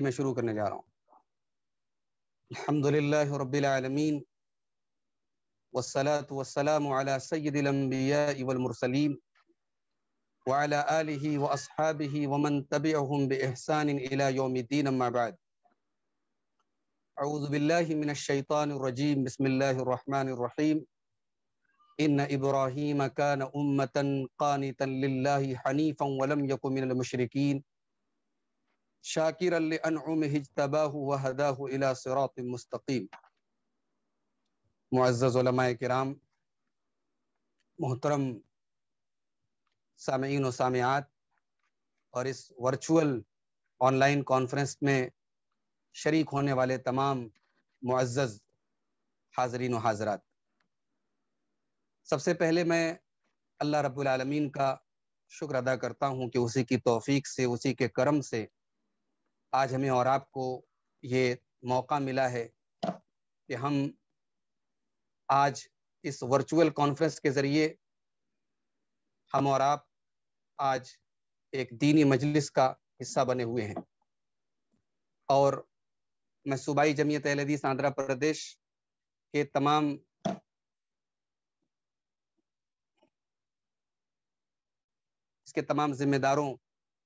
ہوں الحمدللہ رب العالمین والصلاة والسلام على سید الانبیاء والمرسلین وعلى सैदमबियामरसलीम वाला ومن व بإحسان الى तब الدین اما بعد أعوذ باللہ من الشیطان الرجیم بسم اللہ الرحمن الرحیم إن ابراہیم كان أمة قانتا لله حنیفا ولم یکو من المشركين शाकिर मुस्तकीम मुआज़मा कराम मोहतरम सामीन सामियात और इस वर्चुअल ऑनलाइन कॉन्फ्रेंस में शरीक होने वाले तमाम मुआज़ हाजरीन हाजरात सबसे पहले मैं अल्लाह रब्बुल रबालमीन का शुक्र अदा करता हूँ कि उसी की तौफीक से उसी के करम से आज हमें और आपको ये मौका मिला है कि हम आज इस वर्चुअल कॉन्फ्रेंस के ज़रिए हम और आप आज एक दीनी मजलिस का हिस्सा बने हुए हैं और मैं सूबाई जमीयत हदीस आंध्र प्रदेश के तमाम इसके तमाम जिम्मेदारों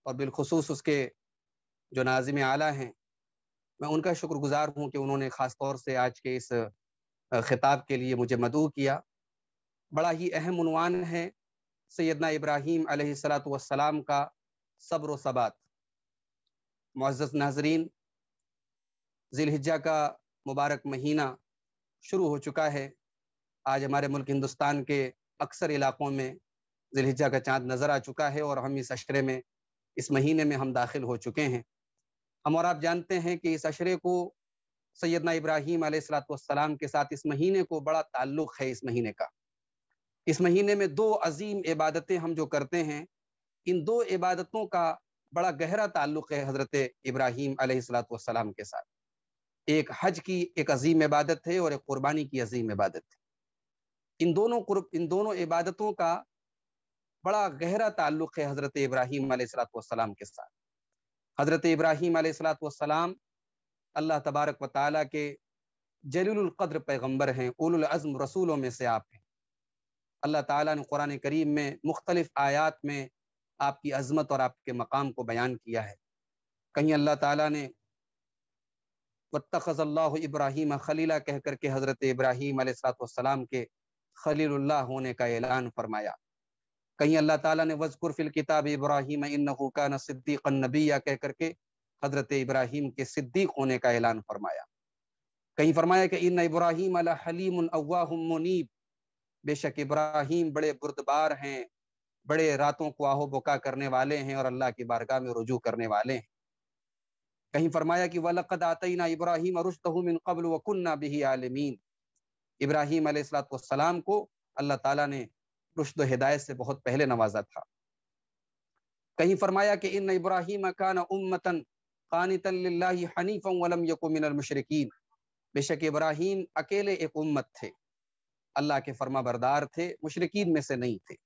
और बिलखसूस उसके जो नाजिम आला हैं मैं उनका शुक्रगुजार हूँ कि उन्होंने ख़ास तौर से आज के इस खिताब के लिए मुझे मदू किया बड़ा ही अहम उनवान है सैदना इब्राहीम सलाम का सब्र सबात मज्जत नाजरीन जिलहिजा का मुबारक महीना शुरू हो चुका है आज हमारे मुल्क हिंदुस्तान के अक्सर इलाकों में जिलहिजा का चांद नज़र आ चुका है और हम इस अशरे में इस महीने में हम दाखिल हो चुके हैं हम और आप जानते हैं कि इस अशरे को सैदना इब्राहिम आसलातम के साथ इस महीने को बड़ा ताल्लुक है इस महीने का इस महीने में दो अजीम इबादतें हम जो करते हैं इन दो इबादतों का बड़ा गहरा ताल्लुक है हज़रत इब्राहिम आसलातम के साथ एक हज की एक अजीम इबादत है और एक कुर्बानी की अजीम इबादत है इन दोनों इन दोनों इबादतों का बड़ा गहरा ताल्लुक है हज़रत इब्राहिम आसलातम के साथ हज़रत इब्राहिम सलाम अल्लाह तबारक व ताली के जलीलक़द्र पैगम्बर हैं उलज़म रसूलों में से आप हैं अल्लाह ताला ने कुरान करीम में मुख्तलिफ़ आयात में आपकी अजमत और आपके मकाम को बयान किया है कहीं अल्लाह ताला ने वत्तखल्ला इब्राहिम खलीला कह करके हज़रत इब्राहीम सलाम के खलील्ला होने का ऐलान फरमाया कहीं अल्लाह ताला ने वजकुर फिल किताब इब्राहिम इन्नका न सिद्दीक नबीया कह करके हजरत इब्राहिम के सिद्दीक होने का ऐलान फरमाया कहीं फरमाया कि इन इब्राहिम हलीम बेशक इब्राहिम बड़े बुरदबार हैं बड़े रातों को आहो बुका करने वाले हैं और अल्लाह की बारगाह में रुजू करने वाले हैं कहीं फरमाया कि वलकद आतना इब्राहिम अरुस्तमिन कबल वकुन्ना बिही आलमीन इब्राहिम सलाम को अल्लाह ताला ने रुशद हिदायत से बहुत पहले नवाजा था कहीं फरमाया कि इन इब्राहिम कान उम्मतन कानतफ़म यकुमिन मशरकिन बेशक इब्राहिम अकेले एक उम्मत थे अल्लाह के फर्मा बरदार थे मुशरकिन में से नहीं थे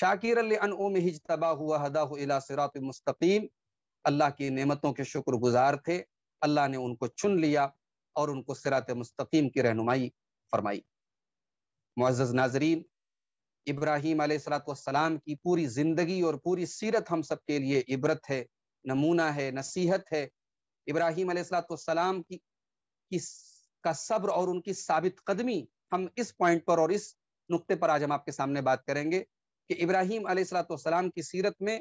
शाकिर अनओम हिजतबा हुआ हदा सिरात मुस्तकीम अल्लाह की नेमतों के शुक्रगुजार थे अल्लाह ने उनको चुन लिया और उनको सिरात मुस्तकीम की रहनुमाई फरमाई मुआज़ नाजरीन इब्राहिम सलाम की पूरी ज़िंदगी और पूरी सीरत हम सब के लिए इबरत है नमूना है नसीहत है इब्राहिम सलाम की, की का सब्र और उनकी साबित कदमी हम इस पॉइंट पर और इस नुक्ते पर आज हम आपके सामने बात करेंगे कि इब्राहिम सलाम की सीरत में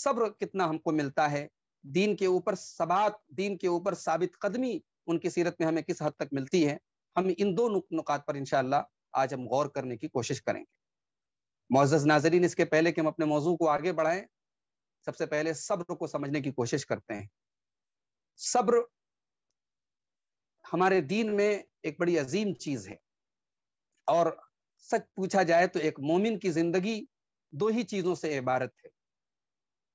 सब्र कितना हमको मिलता है दीन के ऊपर सबात दीन के ऊपर साबित कदमी उनकी सीरत में हमें किस हद तक मिलती है हम इन दो नुक नुकात पर इनशाला आज हम गौर करने की कोशिश करेंगे मोज़ नाजरीन इसके पहले कि हम अपने मौजू को आगे बढ़ाएं सबसे पहले सब्र को समझने की कोशिश करते हैं सब्र हमारे दीन में एक बड़ी अजीम चीज़ है और सच पूछा जाए तो एक मोमिन की ज़िंदगी दो ही चीज़ों से इबारत है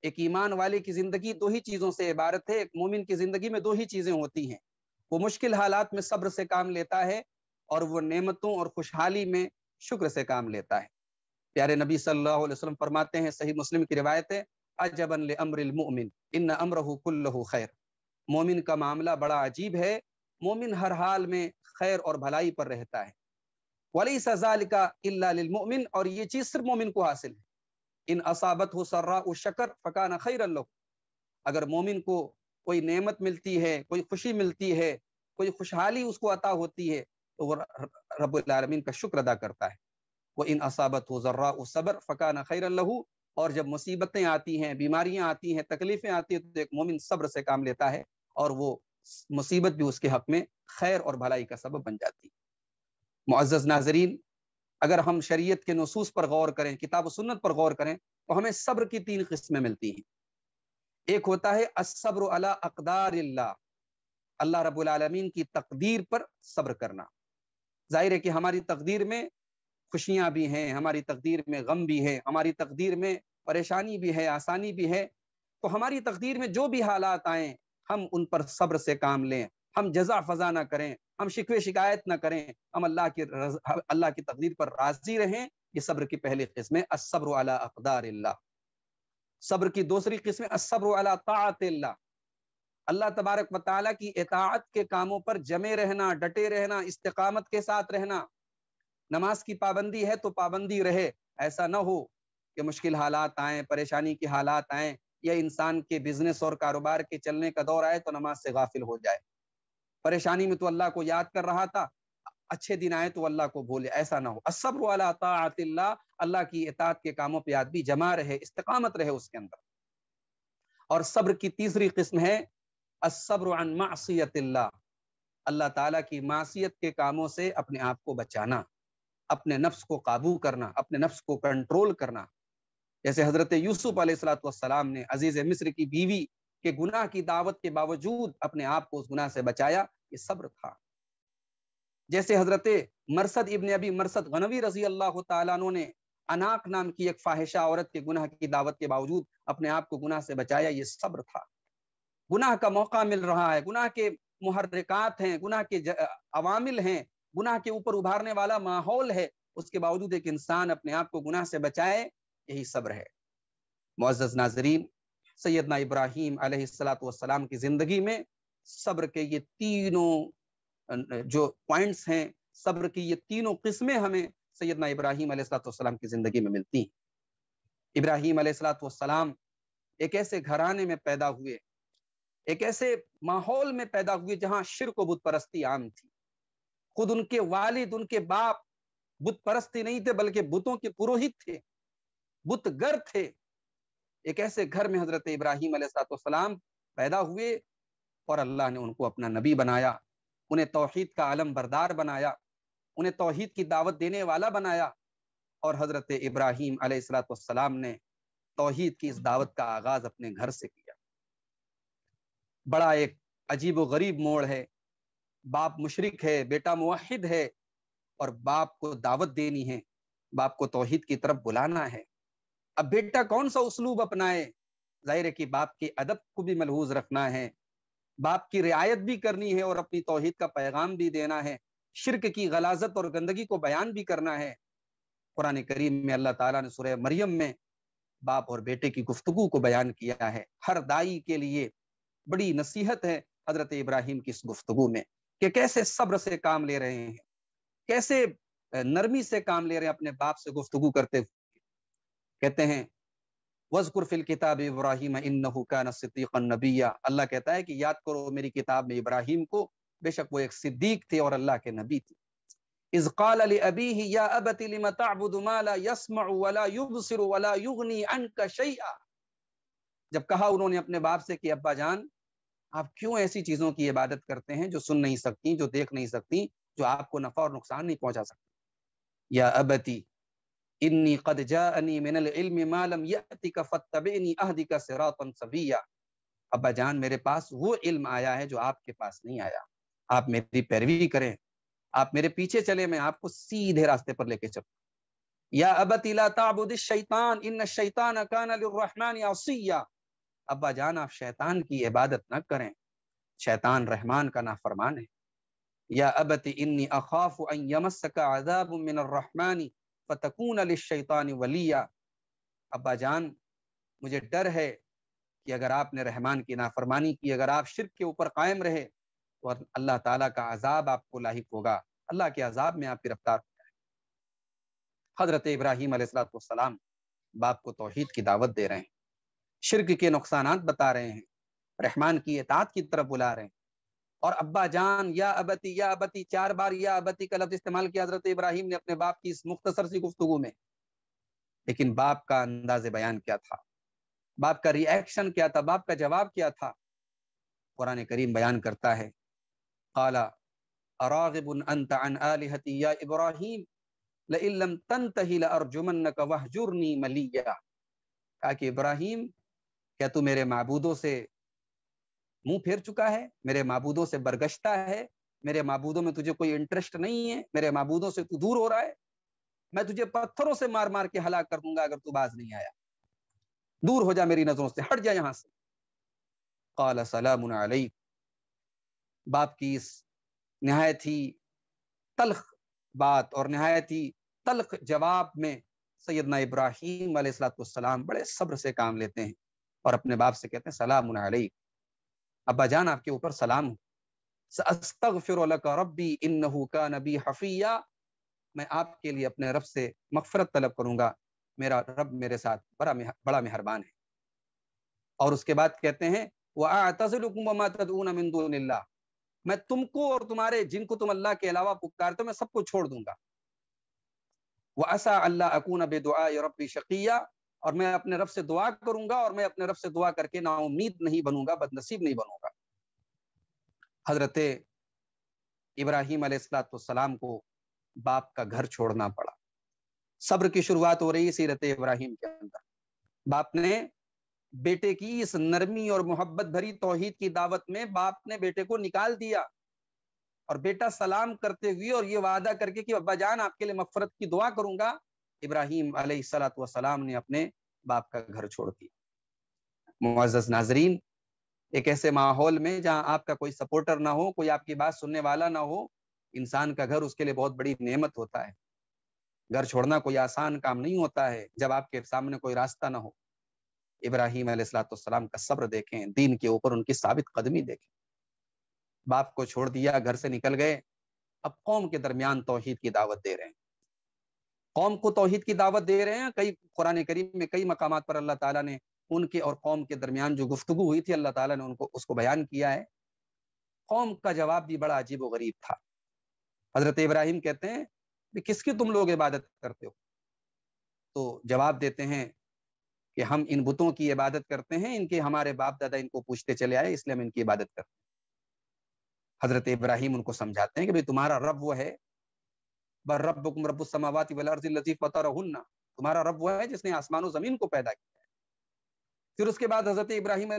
एक ईमान वाले की ज़िंदगी दो ही चीज़ों से इबारत है एक मोमिन की ज़िंदगी में दो ही चीज़ें होती हैं वो मुश्किल हालात में सब्र से काम लेता है और वो नेमतों और खुशहाली में शुक्र से काम लेता है प्यारे नबी सल्लल्लाहु अलैहि वसल्लम फरमाते हैं सही मुस्लिम की रिवायत है अजबन अमरिल मोमिन इन अमरहू खैर मोमिन का मामला बड़ा अजीब है मोमिन हर हाल में खैर और भलाई पर रहता है वली सजाल का इलामिन और ये चीज़ सिर्फ मोमिन को हासिल है इन असाबत हो सर्रा शकर फ़कान खैर अगर मोमिन को कोई नेमत मिलती है कोई खुशी मिलती है कोई खुशहाली उसको अता होती है तो वो रबालमीन का शुक्र अदा करता है व इन असाबत हो जर्रा सबर फ़कान खैर लहू और जब मुसीबतें आती हैं बीमारियां आती हैं तकलीफ़ें आती हैं तो एक मोमिन सब्र से काम लेता है और वो मुसीबत भी उसके हक में खैर और भलाई का सबब बन जाती मुआज़ नाजरीन अगर हम शरीयत के नसूस पर गौर करें किताब सुन्नत पर गौर करें तो हमें सब्र की तीन किस्में मिलती हैं एक होता है असब्र अला अकदार अल्लाह रबालमीन की तकदीर पर सब्र करना जाहिर है कि हमारी तकदीर में खुशियाँ भी हैं हमारी तकदीर में गम भी है हमारी तकदीर में परेशानी भी है आसानी भी है तो हमारी तकदीर में जो भी हालात आए हम उन पर सब्र से काम लें हम जजा फजा ना करें हम शिकवे शिकायत ना करें हम अल्लाह की अल्लाह की तकदीर पर राजी रहें ये सब्र की पहली किस्म है असब्र अला अकदार सब्र की दूसरी किस्म है असब्र अला तात अल्लाह तबारक वाली की एतात के कामों पर जमे रहना डटे रहना इस्तकामत के साथ रहना नमाज की पाबंदी है तो पाबंदी रहे ऐसा ना हो कि मुश्किल हालात आए परेशानी के हालात आए या इंसान के बिजनेस और कारोबार के चलने का दौर आए तो नमाज से गाफिल हो जाए परेशानी में तो अल्लाह को याद कर रहा था अच्छे दिन आए तो अल्लाह को भूले ऐसा ना हो असब्र वाला तातिल्ला अल्लाह की इतात के कामों पर याद भी जमा रहे इस्तकामत रहे उसके अंदर और सब्र की तीसरी किस्म है असब्र मासीत अल्लाह ताला की मासीत के कामों से अपने आप को बचाना अपने नफ्स को काबू करना अपने नफ्स को कंट्रोल करना जैसे हजरत यूसुफ अलैहिस्सलाम ने अजीज मिस्र की बीवी के गुनाह की दावत के बावजूद अपने आप को उस गुनाह से बचाया ये सब्र था जैसे हजरत मरसद इबन अबी मरसद गनवी रजी अल्लाह तु ने अनाक नाम की एक फाहिशा औरत के गुनाह की दावत के बावजूद अपने आप को गुनाह से बचाया ये सब्र था गुनाह का मौका मिल रहा है गुनाह के मुहर्रिकात हैं गुनाह के अवामिल हैं गुनाह के ऊपर उभारने वाला माहौल है उसके बावजूद एक इंसान अपने आप को गुनाह से बचाए यही सब्र है मोज़ नाजरीन सैदना इब्राहिम सलाम की ज़िंदगी में सब्र के ये तीनों जो पॉइंट्स हैं सब्र की ये तीनों किस्में हमें सैदना इब्राहिम सलाम की ज़िंदगी में मिलती हैं इब्राहिम सलाम एक ऐसे घराने में पैदा हुए एक ऐसे माहौल में पैदा हुए जहां शिर को बुत परस्ती आम थी खुद उनके वालिद उनके बाप बुत परस्ती नहीं थे बल्कि बुतों के पुरोहित थे बुत गर थे एक ऐसे घर में हजरत इब्राहिम सलाम पैदा हुए और अल्लाह ने उनको अपना नबी बनाया उन्हें तोहहीद का आलम बरदार बनाया उन्हें तोहहीद की दावत देने वाला बनाया और हजरत इब्राहिम सलाम ने तोहहीद की इस दावत का आगाज अपने घर से किया बड़ा एक अजीब व गरीब मोड़ है बाप मुशरक है बेटा मुहिद है और बाप को दावत देनी है बाप को तोहिद की तरफ बुलाना है अब बेटा कौन सा उसलूब अपनाए जाहिर है कि बाप के अदब को भी मलहूज रखना है बाप की रियायत भी करनी है और अपनी तोहिद का पैगाम भी देना है शिरक की गलाजत और गंदगी को बयान भी करना है कुरान करीम में अल्लाह ताला ने सुरह मरियम में बाप और बेटे की गुफ्तु को बयान किया है हर दाई के लिए बड़ी नसीहत है हजरत इब्राहिम की इस गुफ्तु में कि कैसे सब्र से काम ले रहे हैं कैसे नरमी से काम ले रहे हैं अपने बाप से गुफ्तगु करते हुए कहते हैं वजकुर फिल किताब इब्राहिम इन नबीया अल्लाह कहता है कि याद करो मेरी किताब में इब्राहिम को बेशक वो एक सिद्दीक थे और अल्लाह के नबी थे इजकाल अली जब कहा उन्होंने अपने बाप से कि अब्बा जान आप क्यों ऐसी चीजों की इबादत करते हैं जो सुन नहीं सकती जो देख नहीं सकती जो आपको नफा और नुकसान नहीं पहुंचा सकती या अबती इन्नी कद अब्बा जान मेरे पास वो इल्म आया है जो आपके पास नहीं आया आप मेरी पैरवी करें आप मेरे पीछे चले मैं आपको सीधे रास्ते पर लेके चलू या अबत शैतान इन शैतान अकान रहमान या अब्बा जान आप शैतान की इबादत न करें शैतान रहमान का नाफरमान है या अब इन्नी अखाफ यमसका अजाब फ़तकून शैतान वलिया अब्बा जान मुझे डर है कि अगर आपने रहमान की नाफरमानी की अगर आप शिरक के ऊपर कायम रहे तो अल्लाह ताला का अजाब आपको लाक होगा अल्लाह के अजाब में आप गिरफ्तार हो जाए हजरत इब्राहिम सलाम बाप को तोहहीद की दावत दे रहे हैं शिरक के नुकसान बता रहे हैं रहमान की इतात की तरफ बुला रहे हैं और अब्बा जान या अबती या अबती चार बार या अबती का लफ्ज इस्तेमाल किया हजरत इब्राहिम ने अपने बाप की इस मुख्तसर सी गुफ्तु में लेकिन बाप का अंदाज बयान क्या था बाप का रिएक्शन क्या था बाप का जवाब क्या था कुरान करीम बयान करता है काला अरागिबन अंत अन या इब्राहिम लम तन तहिला अर्जुमन का वहजुरनी मलिया ताकि इब्राहिम क्या तू मेरे महबूदों से मुंह फेर चुका है मेरे महबूदों से बरगश्ता है मेरे महबूदों में तुझे कोई इंटरेस्ट नहीं है मेरे महबूदों से तू दूर हो रहा है मैं तुझे पत्थरों से मार मार के हलाक कर दूंगा अगर तू बाज नहीं आया दूर हो जा मेरी नजरों से हट जा यहां से सलाम बाप की इस नहायत ही तलख बात और नहायत ही तलख जवाब में सैदना इब्राहिम सलाम बड़े सब्र से काम लेते हैं और अपने बाप से कहते हैं सलाम अब्बा जान आपके ऊपर सलाम रब्बी इन्नहु का नबी हफिया मैं आपके लिए अपने रब से मगफरत तलब करूंगा मेरा रब मेरे साथ बड़ा बड़ा मेहरबान है और उसके बाद कहते हैं वह मैं तुमको और तुम्हारे जिनको तुम अल्लाह के अलावा पुकारते हो मैं सबको छोड़ दूंगा वह असा अल्लाह अकून बेदुआ रबी शकिया और मैं अपने रब से दुआ करूंगा और मैं अपने रब से दुआ करके ना उम्मीद नहीं बनूंगा बदनसीब नहीं बनूंगा हजरत इब्राहिम सलाम को बाप का घर छोड़ना पड़ा सब्र की शुरुआत हो रही सीरत इब्राहिम के अंदर बाप ने बेटे की इस नरमी और मोहब्बत भरी तोहहीद की दावत में बाप ने बेटे को निकाल दिया और बेटा सलाम करते हुए और ये वादा करके कि अब्बा जान आपके लिए मफरत की दुआ करूंगा इब्राहिम सलाम ने अपने बाप का घर छोड़ दिया नाजरीन एक ऐसे माहौल में जहां आपका कोई सपोर्टर ना हो कोई आपकी बात सुनने वाला ना हो इंसान का घर उसके लिए बहुत बड़ी नेमत होता है घर छोड़ना कोई आसान काम नहीं होता है जब आपके सामने कोई रास्ता ना हो इब्राहिम सलाम का सब्र देखें दीन के ऊपर उनकी साबित कदमी देखें बाप को छोड़ दिया घर से निकल गए अब कौम के दरमियान तोहहीद की दावत दे रहे हैं कौम को तोहहीद की दावत दे रहे हैं कई कुरान करीम में कई मकाम पर अल्लाह ताला ने उनके और कौम के दरमियान जो गुफ्तु हुई थी अल्लाह ताला ने उनको उसको बयान किया है कौम का जवाब भी बड़ा अजीब व गरीब था हजरत इब्राहिम कहते हैं कि किसकी तुम लोग इबादत करते हो तो जवाब देते हैं कि हम इन बुतों की इबादत करते हैं इनके हमारे बाप दादा इनको पूछते चले आए इसलिए हम इनकी इबादत करते हैं हजरत इब्राहिम उनको समझाते हैं कि भाई तुम्हारा रब वो है बर रब अर्जी लतीफ़ फ़तरहन्ना तुम्हारा रब वो है जिसने आसमान ज़मीन को पैदा किया फिर उसके बाद हज़रत इब्राहिम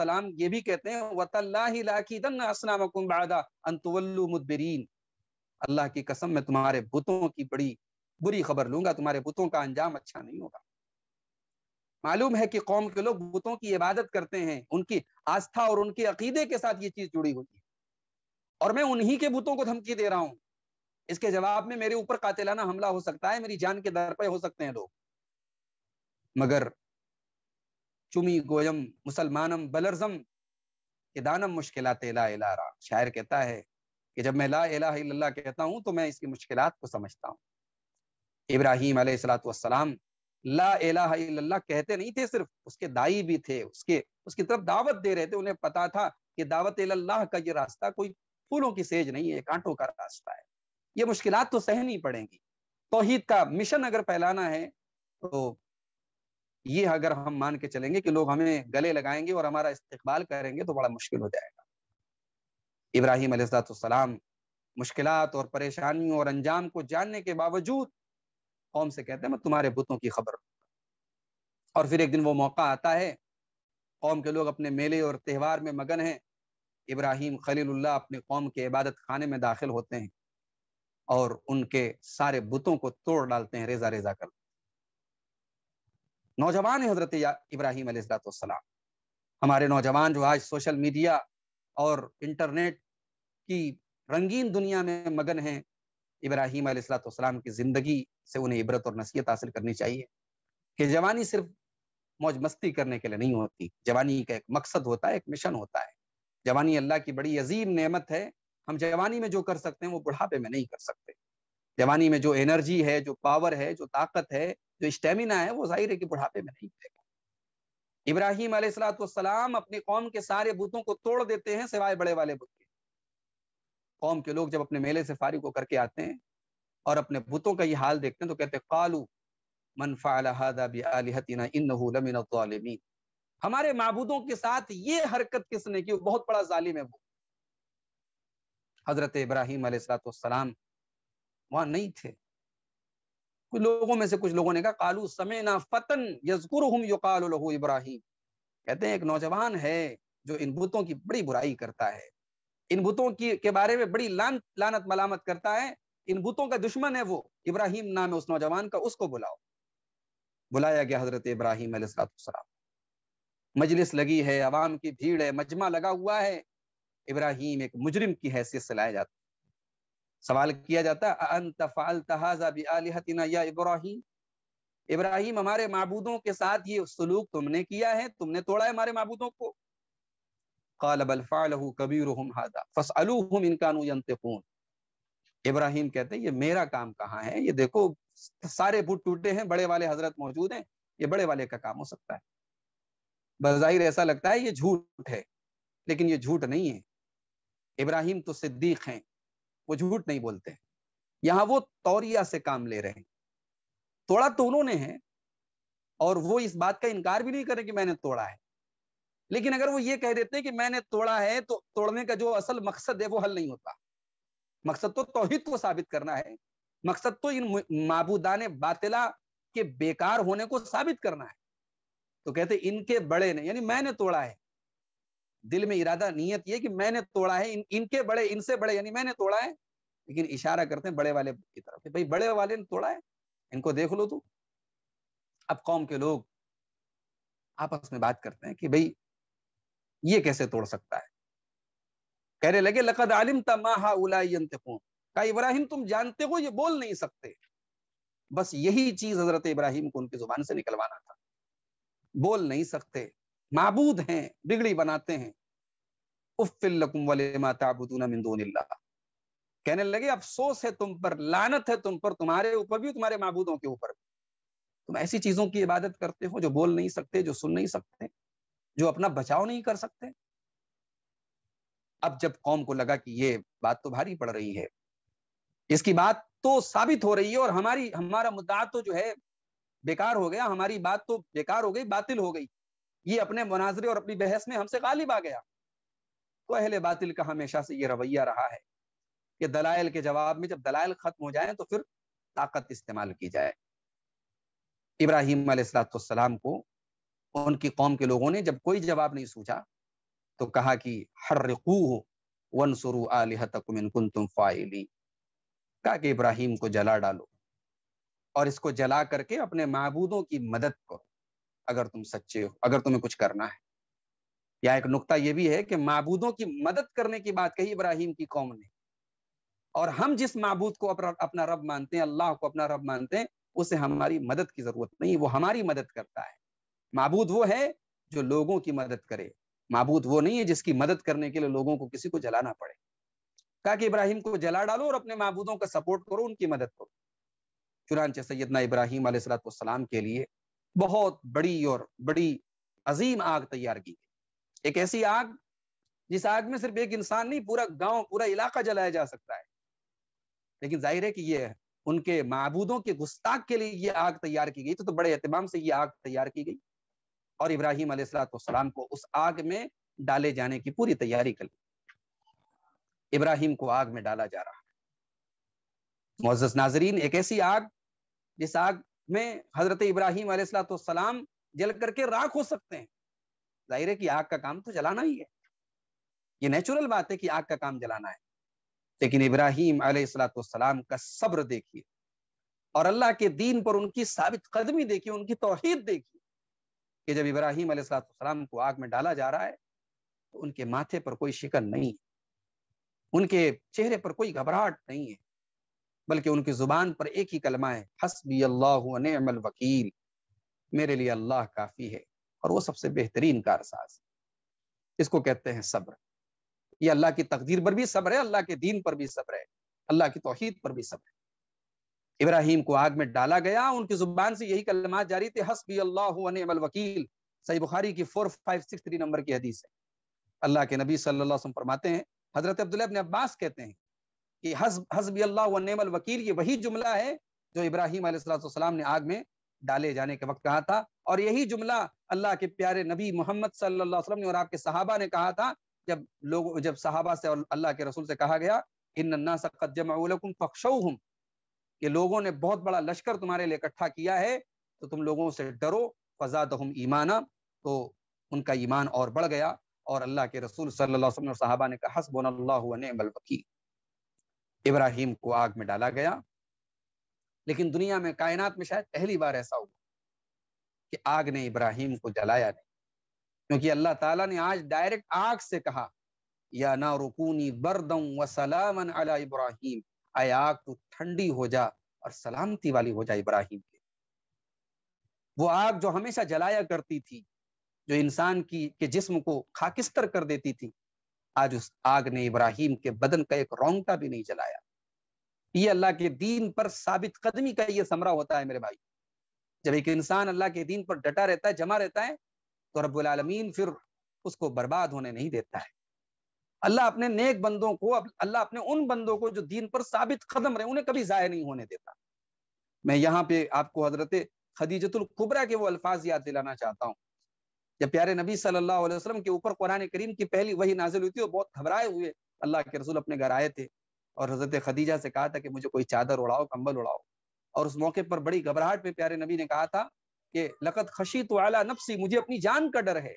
सलाम ये भी कहते हैं अल्लाह की कसम मैं तुम्हारे बुतों की बड़ी बुरी खबर लूंगा तुम्हारे बुतों का अंजाम अच्छा नहीं होगा मालूम है कि कौम के लोग बुतों की इबादत करते हैं उनकी आस्था और उनके अकीदे के साथ ये चीज जुड़ी हुई है और मैं उन्हीं के बुतों को धमकी दे रहा हूं इसके जवाब में मेरे ऊपर कातिलाना हमला हो सकता है मेरी जान के दर पर हो सकते हैं लोग मगर चुमी गोयम मुसलमानम बलरजम के दानम मुश्किल ला शायर कहता है कि जब मैं ला इला कहता हूं तो मैं इसकी मुश्किल को समझता हूँ इब्राहिम सलाम ला एला कहते नहीं थे सिर्फ उसके दाई भी थे उसके उसकी तरफ दावत दे रहे थे उन्हें पता था कि दावत का ये रास्ता कोई फूलों की सेज नहीं है कांटों का रास्ता है ये मुश्किल तो सहनी पड़ेंगी तोहहीद का मिशन अगर फैलाना है तो ये अगर हम मान के चलेंगे कि लोग हमें गले लगाएंगे और हमारा इस्तेबाल करेंगे तो बड़ा मुश्किल हो जाएगा इब्राहिम अलैहिस्सलाम मुश्किल और परेशानियों और अंजाम को जानने के बावजूद कौम से कहते हैं मैं तुम्हारे बुतों की खबर और फिर एक दिन वो मौका आता है कौम के लोग अपने मेले और त्यौहार में मगन हैं इब्राहिम खलील अपने कौम के इबादत खाने में दाखिल होते हैं और उनके सारे बुतों को तोड़ डालते हैं रेजा रेजा कर नौजवान है हजरत इब्राहिम अलैहिस्सलाम हमारे नौजवान जो आज सोशल मीडिया और इंटरनेट की रंगीन दुनिया में मगन हैं इब्राहिम अलैहिस्सलाम की ज़िंदगी से उन्हें इबरत और नसीहत हासिल करनी चाहिए कि जवानी सिर्फ मौज मस्ती करने के लिए नहीं होती जवानी का एक मकसद होता है एक मिशन होता है जवानी अल्लाह की बड़ी अजीम नेमत है हम जवानी में जो कर सकते हैं वो बुढ़ापे में नहीं कर सकते जवानी में जो एनर्जी है जो पावर है जो ताकत है जो स्टेमिना है वो जाहिर है कि बुढ़ापे में नहीं मिलेगा इब्राहिम सलाम अपनी कौम के सारे बुतों को तोड़ देते हैं सिवाय बड़े वाले बुत के कौम के लोग जब अपने मेले से फारिग होकर के आते हैं और अपने बुतों का ये हाल देखते हैं तो कहते हैं कालू मनफ़ालमीन हमारे महबूदों के साथ ये हरकत किसने की बहुत बड़ा जालिम है वो हज़रत इब्राहिम सलाम वहाँ नहीं थे कुछ लोगों में से कुछ लोगों ने कहा कालू समय ना फतन यजकुर हम इब्राहिम कहते हैं एक नौजवान है जो इन बुतों की बड़ी बुराई करता है इन बुतों की के बारे में बड़ी लान लानत मलामत करता है इन बुतों का दुश्मन है वो इब्राहिम नाम है उस नौजवान का उसको बुलाओ बुलाया गया हजरत इब्राहिम सलाम मजलिस लगी है अवाम की भीड़ है मजमा लगा हुआ है इब्राहिम एक मुजरिम की हैसियत से लाया जाता सवाल किया जाता या इब्राहिम इब्राहिम हमारे मबूदों के साथ ये सलूक तुमने किया है तुमने तोड़ा है हमारे मबूदों को इब्राहिम कहते हैं ये मेरा काम कहाँ है ये देखो सारे बुट टूटे हैं बड़े वाले हजरत मौजूद हैं ये बड़े वाले का काम हो सकता है बज़ाहिर ऐसा लगता है ये झूठ है लेकिन ये झूठ नहीं है इब्राहिम तो सिद्दीक हैं वो झूठ नहीं बोलते यहां वो तौरिया से काम ले रहे हैं तोड़ा तो उन्होंने है और वो इस बात का इनकार भी नहीं करें कि मैंने तोड़ा है लेकिन अगर वो ये कह देते कि मैंने तोड़ा है तो तोड़ने का जो असल मकसद है वो हल नहीं होता मकसद तो तोहित को साबित करना है मकसद तो इन माबूदान बातिला के बेकार होने को साबित करना है तो कहते इनके बड़े ने यानी मैंने तोड़ा है दिल में इरादा नीयत ये कि मैंने तोड़ा है इन, इनके बड़े इनसे बड़े यानी मैंने तोड़ा है लेकिन इशारा करते हैं बड़े वाले की तरफ भाई बड़े वाले ने तोड़ा है इनको देख लो तू अब कौम के लोग आपस में बात करते हैं कि भाई ये कैसे तोड़ सकता है कहने लगे लकद आलिम तमाहा का इब्राहिम तुम जानते हो ये बोल नहीं सकते बस यही चीज हजरत इब्राहिम को उनकी जुबान से निकलवाना था बोल नहीं सकते मबूद हैं बिगड़ी बनाते हैं कहने लगे अफसोस है तुम पर लानत है तुम पर तुम्हारे ऊपर भी तुम्हारे महबूदों के ऊपर भी तुम ऐसी चीजों की इबादत करते हो जो बोल नहीं सकते जो सुन नहीं सकते जो अपना बचाव नहीं कर सकते अब जब कौम को लगा कि ये बात तो भारी पड़ रही है इसकी बात तो साबित हो रही है और हमारी हमारा मुद्दा तो जो है बेकार हो गया हमारी बात तो बेकार हो गई बातिल हो गई ये अपने मुनाजरे और अपनी बहस में हमसे गालिब आ गया तो अहले बातिल का हमेशा से ये रवैया रहा है कि दलाइल के जवाब में जब दलाइल खत्म हो जाए तो फिर ताकत इस्तेमाल की जाए इब्राहिम अलैहिस्सलाम को उनकी कौम के लोगों ने जब कोई जवाब नहीं सूझा तो कहा कि हर्रकू हो वन सुरु आलिहतकुमिन फाइली कहा कि इब्राहिम को जला डालो और इसको जला करके अपने महबूदों की मदद करो अगर तुम सच्चे हो अगर तुम्हें कुछ करना है या एक नुकता यह भी है कि माबूदों की मदद करने की बात कही इब्राहिम की कौम ने और हम जिस माबूद को अपना रब मानते हैं अल्लाह को अपना रब मानते हैं उसे हमारी मदद की जरूरत नहीं वो हमारी मदद करता है माबूद वो है जो लोगों की मदद करे माबूद वो नहीं है जिसकी मदद करने के लिए लोगों को किसी को जलाना पड़े कहा कि इब्राहिम को जला डालो और अपने महबूदों का सपोर्ट करो उनकी मदद करो चुनाच सैदना इब्राहिम सलाम के लिए बहुत बड़ी और बड़ी अजीम आग तैयार की गई एक ऐसी आग जिस आग में सिर्फ एक इंसान नहीं पूरा गांव पूरा इलाका जलाया जा सकता है लेकिन जाहिर है कि ये उनके महबूदों के गुस्ताख के लिए ये आग तैयार की गई तो, तो बड़े अहतमाम से ये आग तैयार की गई और इब्राहिम सलाम को उस आग में डाले जाने की पूरी तैयारी कर ली इब्राहिम को आग में डाला जा रहा मोजस नाजरीन एक ऐसी आग जिस आग में हजरत इब्राहिम सलाम जल करके राख हो सकते हैं जाहिर है कि आग का काम तो जलाना ही है ये नेचुरल बात है कि आग का काम जलाना है लेकिन इब्राहिम सलाम का सब्र देखिए और अल्लाह के दीन पर उनकी साबित कदमी देखिए उनकी तोहहीद देखिए कि जब इब्राहिम सलाम को आग में डाला जा रहा है तो उनके माथे पर कोई शिकन नहीं है उनके चेहरे पर कोई घबराहट नहीं है बल्कि उनकी जुबान पर एक ही कलमा है हसबी अल्लाह वकील मेरे लिए अल्लाह काफी है और वो सबसे बेहतरीन कारसाज इसको कहते हैं सब्र ये अल्लाह की तकदीर पर भी सब्र है अल्लाह के दीन पर भी सब्र है अल्लाह की तोहहीद पर भी सब्र है इब्राहिम को आग में डाला गया उनकी जुबान से यही कलमा जारी थे हसबी अल्लाह वकील सही बुखारी की four five six three number की हदीस है अल्लाह के नबी सल्लल्लाहु अलैहि वसल्लम फरमाते हैं हजरत अब्दुल्ला अबन अब्बास कहते हैं कि हसबी अल्लाह वकील ये वही जुमला है जो इब्राहिम सलाम ने आग में डाले जाने के वक्त कहा था और यही जुमला अल्लाह के प्यारे नबी मोहम्मद सल्लाम ने और आपके सहाबा ने कहा था जब लोग जब सहाबा से और अल्लाह के रसूल से कहा गया इन ये लोगों ने बहुत बड़ा लश्कर तुम्हारे लिए इकट्ठा किया है तो तुम लोगों से डरो फजा फजादहम ईमाना तो उनका ईमान और बढ़ गया और अल्लाह के रसूल सल्लल्लाहु और साहबा ने कहा हसबोन इब्राहिम को आग में डाला गया लेकिन दुनिया में कायनात में शायद पहली बार ऐसा हुआ कि आग ने इब्राहिम को जलाया नहीं क्योंकि अल्लाह ताला ने आज डायरेक्ट आग से कहा या ना रुकूनी बरदम व सलामन अला इब्राहिम आए आग तू तो ठंडी हो जा और सलामती वाली हो जा इब्राहिम के वो आग जो हमेशा जलाया करती थी जो इंसान की के जिस्म को खाकिस्तर कर देती थी आज उस आग ने इब्राहिम के बदन का एक रोंगटा भी नहीं जलाया ये अल्लाह के दीन पर साबित कदमी का ये समरा होता है मेरे भाई जब एक इंसान अल्लाह के दीन पर डटा रहता है जमा रहता है तो रबालमीन फिर उसको बर्बाद होने नहीं देता है अल्लाह अपने नेक बंदों को अल्लाह अपने उन बंदों को जो दीन पर साबित कदम रहे उन्हें कभी ज़ाय नहीं होने देता मैं यहाँ पे आपको हजरत खदीजतुल कुबरा के वो अल्फाज याद दिलाना चाहता हूँ जब प्यारे नबी सल्लल्लाहु अलैहि वसल्लम के ऊपर कुरान करीम की पहली वही नाजिल हुई थी वो बहुत घबराए हुए अल्लाह के रसूल अपने घर आए थे और हजरत खदीजा से कहा था कि मुझे कोई चादर उड़ाओ कंबल उड़ाओ और उस मौके पर बड़ी घबराहट में प्यारे नबी ने कहा था कि लकत खशी तो आला नफसी मुझे अपनी जान का डर है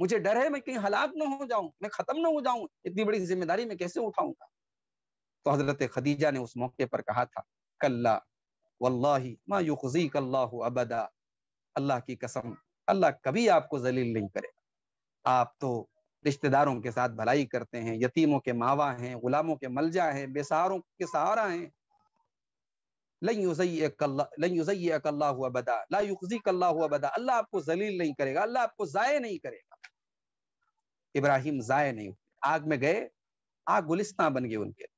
मुझे डर है मैं कहीं हलाक ना हो जाऊं मैं खत्म ना हो जाऊं इतनी बड़ी जिम्मेदारी मैं कैसे उठाऊंगा तो हजरत खदीजा ने उस मौके पर कहा था कल्ला वल्लाही मा युखजी कल्लाह अबदा अल्लाह की कसम अल्लाह कभी आपको जलील नहीं करेगा आप तो रिश्तेदारों के साथ भलाई करते हैं यतीमों के मावा हैं गुलामों के मलजा हैं बेसहारों के सहारा हैं अल्लाह हुआ बदा लाजी हुआ बदा अल्लाह आपको जलील नहीं करेगा अल्लाह आपको जाये नहीं करेगा इब्राहिम जाये नहीं आग में गए आग गुलिस्तान बन गए उनके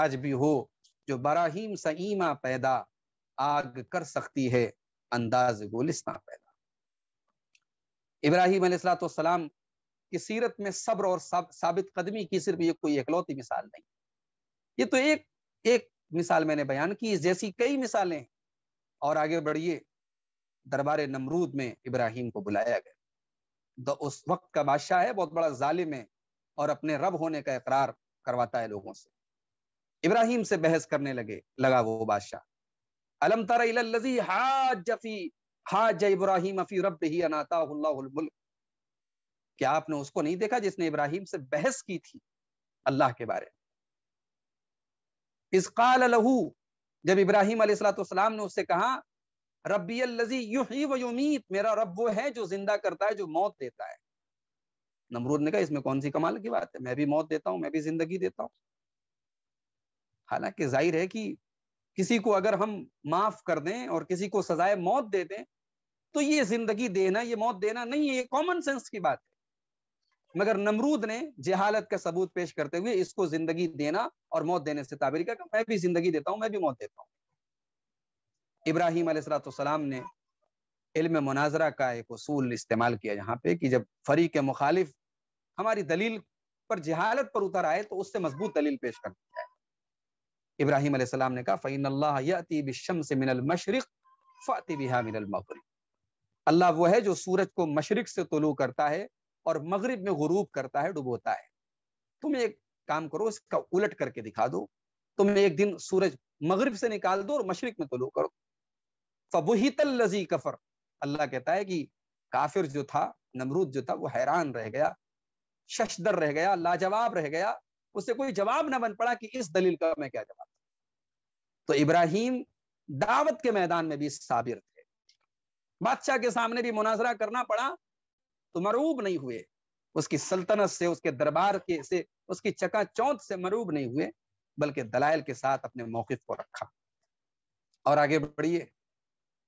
आज भी हो जो बराहिम सईमा पैदा आग कर सकती है अंदाज गुलिस्तान पैदा इब्राहिम सलाम कि सीरत में सब्र और साबित कदमी की सिर्फ ये कोई इकलौती मिसाल नहीं ये तो एक एक मिसाल मैंने बयान की जैसी कई मिसालें और आगे बढ़िए दरबार नमरूद में इब्राहिम को बुलाया गया तो उस वक्त का बादशाह है बहुत बड़ा जालिम है और अपने रब होने का इकरार करवाता है लोगों से इब्राहिम से बहस करने लगे लगा वो बादशाह अलम तारा हाज जफी हाज इब्राहिम अफी रब ही अनाता क्या आपने उसको नहीं देखा जिसने इब्राहिम से बहस की थी अल्लाह के बारे में लहू जब इब्राहिम सलाम ने उससे कहा रबी लजी युमीत मेरा रब वो है जो जिंदा करता है जो मौत देता है नमरूद ने कहा इसमें कौन सी कमाल की बात है मैं भी मौत देता हूँ मैं भी जिंदगी देता हूँ हालांकि जाहिर है कि किसी को अगर हम माफ कर दें और किसी को सजाए मौत दे दें तो ये जिंदगी देना ये मौत देना नहीं है ये कॉमन सेंस की बात है मगर नमरूद ने जहालत का सबूत पेश करते हुए इसको जिंदगी देना और मौत देने से ताबिर किया मैं भी जिंदगी देता हूँ मैं भी मौत देता हूँ इब्राहिम सलाम ने इल्म मुनाजरा का एक असूल इस्तेमाल किया यहाँ पे कि जब फरी के मुखालिफ हमारी दलील पर जहालत पर उतर आए तो उससे मजबूत दलील पेश कर दी जाए इब्राहिम सलाम ने कहा फ़ैन अल्लाहम से मिनल मशरक़ फ़ातिबिहा मिनल मगरब अल्लाह वो है जो सूरज को मशरक से तुलू करता है और मगरिब में गुरूब करता है डुबोता है तुम एक काम करो इसका उलट करके दिखा दो तुम एक दिन सूरज मगरिब से निकाल दो और मशरक में तुलू करो फबुहितल कफर अल्लाह कहता है कि काफिर जो था नमरूद जो था वो हैरान रह गया शशदर रह गया लाजवाब रह गया उसे कोई जवाब ना बन पड़ा कि इस दलील का मैं क्या जवाब तो इब्राहिम दावत के मैदान में भी साबिर थे बादशाह के सामने भी मुनाजरा करना पड़ा तो मरूब नहीं हुए उसकी सल्तनत से उसके दरबार के से उसकी चका चकाचौंध से मरूब नहीं हुए बल्कि दलाइल के साथ अपने मौकफ को रखा और आगे बढ़िए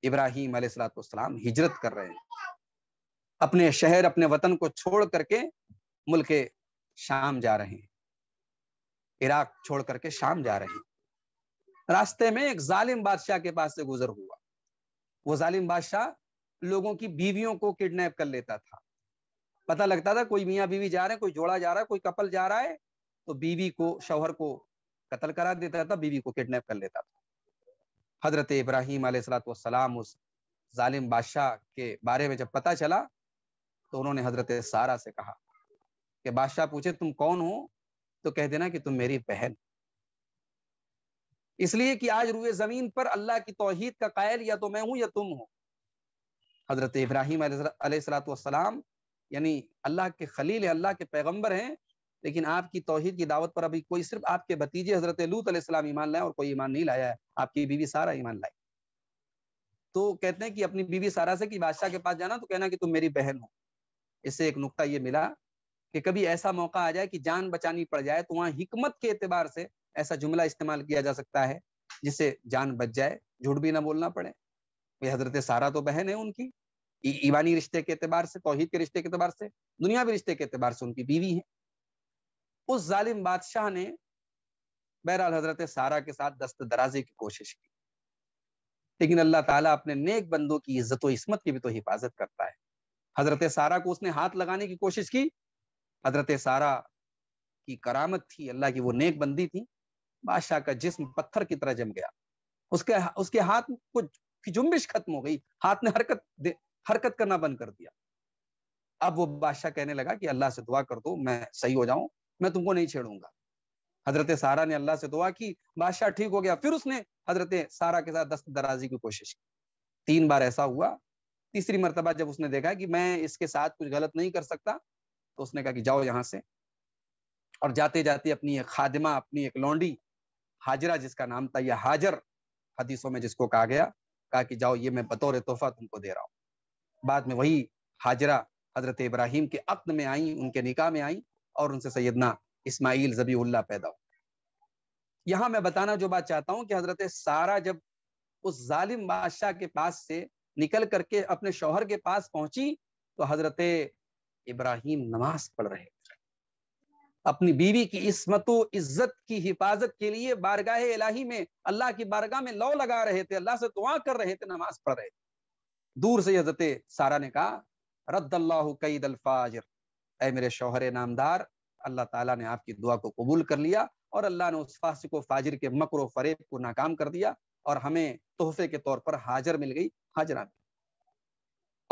इब्राहिम सलाम हिजरत कर रहे हैं अपने शहर अपने वतन को छोड़ करके मुल्क शाम जा रहे हैं इराक छोड़ करके शाम जा रहे हैं रास्ते में एक जालिम बादशाह के पास से गुजर हुआ वो जालिम बादशाह लोगों की बीवियों को किडनैप कर लेता था पता लगता था कोई मियाँ बीवी जा रहे हैं कोई जोड़ा जा रहा है कोई कपल जा रहा है तो बीवी को शौहर को कत्ल करा देता था बीवी को किडनैप कर लेता था हजरत इब्राहिम सलाम उस जालिम बादशाह के बारे में जब पता चला तो उन्होंने हजरत सारा से कहा कि बादशाह पूछे तुम कौन हो तो कह देना कि तुम मेरी बहन इसलिए कि आज रुए जमीन पर अल्लाह की तोहहीद का कायल या तो मैं हूं या तुम हो हजरत इब्राहिम सलाम यानी अल्लाह के खलील है अल्लाह के पैगम्बर हैं लेकिन आपकी तोहहीद की दावत पर अभी कोई सिर्फ आपके भतीजे हजरत लूत अलैहिस्सलाम ईमान लाए और कोई ईमान नहीं लाया है आपकी बीवी सारा ईमान लाई तो कहते हैं कि अपनी बीवी सारा से कि बादशाह के पास जाना तो कहना कि तुम मेरी बहन हो इससे एक नुकता ये मिला कि कभी ऐसा मौका आ जाए कि जान बचानी पड़ जाए तो वहाँ हिकमत के एतबार से ऐसा जुमला इस्तेमाल किया जा सकता है जिससे जान बच जाए झूठ भी ना बोलना पड़े हजरत सारा तो बहन है उनकी ईवानी रिश्ते के अतबार से तोहहीद के रिश्ते के अतबार से दुनियावी रिश्ते के अतबार से उनकी बीवी है उस जालिम बादशाह ने बहरहाल हजरत सारा के साथ दस्त दराजी की कोशिश की लेकिन अल्लाह ताला अपने नेक बंदों की इज्जत व इसमत की भी तो हिफाजत करता है हजरत सारा को उसने हाथ लगाने की कोशिश की हजरत सारा की करामत थी अल्लाह की वो नेक बंदी थी बादशाह का जिस्म पत्थर की तरह जम गया उसके उसके हाथ को जुम्बिश खत्म हो गई हाथ ने हरकत हरकत करना बंद कर दिया अब वो बादशाह कहने लगा कि अल्लाह से दुआ कर दो मैं सही हो जाऊं मैं तुमको नहीं छेड़ूंगा हजरत सारा ने अल्लाह से दुआ की बादशाह ठीक हो गया फिर उसने हजरत सारा के साथ दस्त दराजी की कोशिश की तीन बार ऐसा हुआ तीसरी मरतबा जब उसने देखा कि मैं इसके साथ कुछ गलत नहीं कर सकता तो उसने कहा कि जाओ यहाँ से और जाते जाते अपनी एक खादिमा अपनी एक लौंडी हाजरा जिसका नाम था यह हाजर हदीसों में जिसको कहा गया कहा कि जाओ ये मैं बतौर तोहफा तुमको दे रहा हूँ बाद में वही हाजरा हजरत इब्राहिम के अक्द में आई उनके निकाह में आई और उनसे सैदना इस्माइल जबी पैदा हुआ यहाँ मैं बताना जो बात चाहता हूँ कि हजरत सारा जब उस जालिम बादशाह के पास से निकल करके अपने शोहर के पास पहुंची तो हजरत इब्राहिम नमाज पढ़ रहे अपनी बीवी की इसमत इज्जत की हिफाजत के लिए बारगाह इलाही में अल्लाह की बारगाह में लौ लगा रहे थे अल्लाह से दुआ कर रहे थे नमाज पढ़ रहे थे दूर से हजरत सारा ने कहा अल्लाह कईद अलफाजिर ए मेरे शोहर नामदार अल्लाह ताला ने आपकी दुआ को कबूल कर लिया और अल्लाह ने उस फासिक को फाजिर के मकर व फरेब को नाकाम कर दिया और हमें तोहफे के तौर पर हाजर मिल गई हाजरा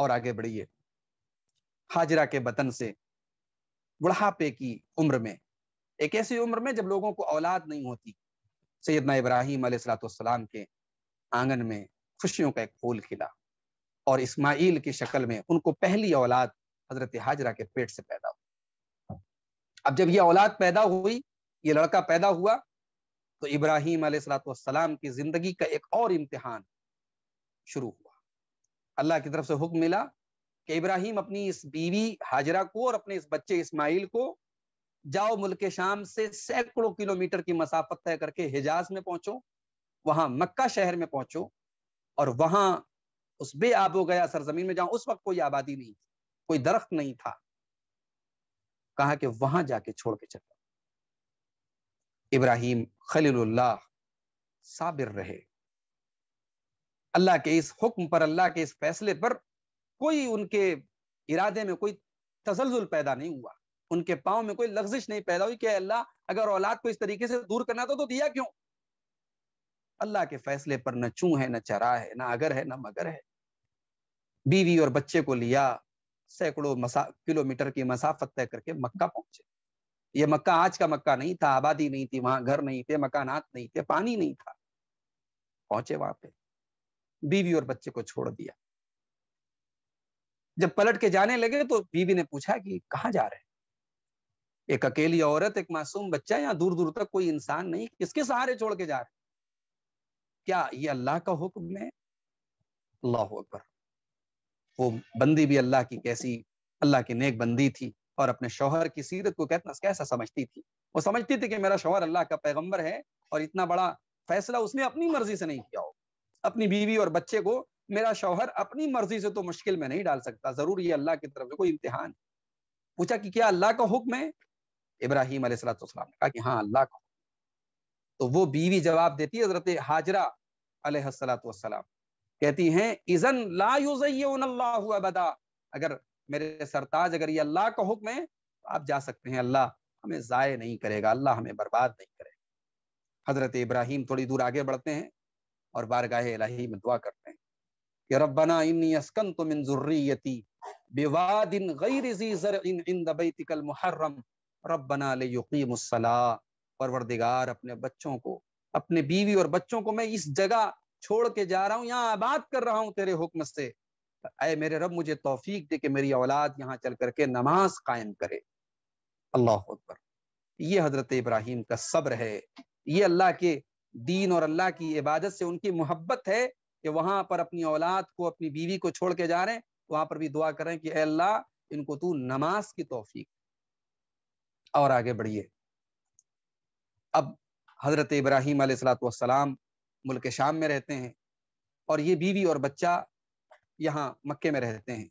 और आगे बढ़िए हाजरा के बतन से बुढ़ापे की उम्र में एक ऐसी उम्र में जब लोगों को औलाद नहीं होती सैदना इब्राहिम सलाम के आंगन में खुशियों का एक फूल खिला और इस्माइल की शक्ल में उनको पहली औलाद हजरत हाजरा के पेट से पैदा हुई अब जब ये औलाद पैदा हुई ये लड़का पैदा हुआ तो इब्राहिम सलाम की जिंदगी का एक और इम्तिहान शुरू हुआ अल्लाह की तरफ से हुक्म मिला कि इब्राहिम अपनी इस बीवी हाजरा को और अपने इस बच्चे इस्माइल को जाओ मुल्क शाम से सैकड़ों किलोमीटर की मसाफत तय करके हिजाज में पहुंचो वहां मक्का शहर में पहुंचो और वहां उस बे आबो गया सरजमीन में जहां उस वक्त कोई आबादी नहीं थी कोई दरख्त नहीं था कहा कि वहां जाके छोड़ के चला इब्राहिम खलीलुल्लाह साबिर रहे अल्लाह के इस हुक्म पर अल्लाह के इस फैसले पर कोई उनके इरादे में कोई तजलजुल पैदा नहीं हुआ उनके पाँव में कोई लफ्जिश नहीं पैदा हुई कि अल्लाह अगर औलाद को इस तरीके से दूर करना था तो दिया क्यों अल्लाह के फैसले पर न चू है न चरा है ना अगर है ना मगर है बीवी और बच्चे को लिया सैकड़ों किलोमीटर की मसाफत तय करके मक्का पहुंचे ये मक्का आज का मक्का नहीं था आबादी नहीं थी वहां घर नहीं थे मकानात नहीं थे पानी नहीं था पहुंचे वहां पे बीवी और बच्चे को छोड़ दिया जब पलट के जाने लगे तो बीवी ने पूछा कि कहाँ जा रहे हैं एक अकेली औरत एक मासूम बच्चा यहाँ दूर दूर तक कोई इंसान नहीं किसके सहारे छोड़ के जा रहे क्या ये अल्लाह का हुक्म है अल्लाह अकबर वो बंदी भी अल्लाह की कैसी अल्लाह की नेक बंदी थी और अपने शोहर की सीरत को कितना कैसा समझती थी वो समझती थी कि मेरा शोहर अल्लाह का पैगम्बर है और इतना बड़ा फैसला उसने अपनी मर्जी से नहीं किया हो अपनी बीवी और बच्चे को मेरा शौहर अपनी मर्जी से तो मुश्किल में नहीं डाल सकता जरूर ये अल्लाह की तरफ से कोई इम्तिहान पूछा कि क्या अल्लाह का हुक्म है इब्राहिम सलाम ने कहा कि हाँ अल्लाह का तो वो बीवी जवाब देती है हजरत हाजरा सलाम कहती हैं इजन लाबदा अगर मेरे सरताज अगर ये अल्लाह का हुक्म है तो आप जा सकते हैं अल्लाह हमें ज़ाय नहीं करेगा अल्लाह हमें बर्बाद नहीं करेगा हज़रत इब्राहिम थोड़ी दूर आगे बढ़ते हैं और बारगाह इलाही में दुआ करते हैं कि रबना इन्नी अस्कन तो मिनजुर्रियती बेवादिन गैरकल मुहर्रम रब्बना लेकीमसला परवरदिगार अपने बच्चों को अपने बीवी और बच्चों को मैं इस जगह छोड़ के जा रहा हूँ यहाँ आबाद कर रहा हूँ तेरे हुक्म से अय मेरे रब मुझे तोफीक दे कि मेरी औलाद यहाँ चल करके नमाज कायम करे अल्लाह अकबर ये हजरत इब्राहिम का सब्र है ये अल्लाह के दीन और अल्लाह की इबादत से उनकी मोहब्बत है कि वहां पर अपनी औलाद को अपनी बीवी को छोड़ के जा रहे हैं वहां पर भी दुआ करें कि अल्लाह इनको तू नमाज की तोफीक और आगे बढ़िए अब हजरत इब्राहिम सलाम मुल्क शाम में रहते हैं और ये बीवी और बच्चा यहाँ मक्के में रहते हैं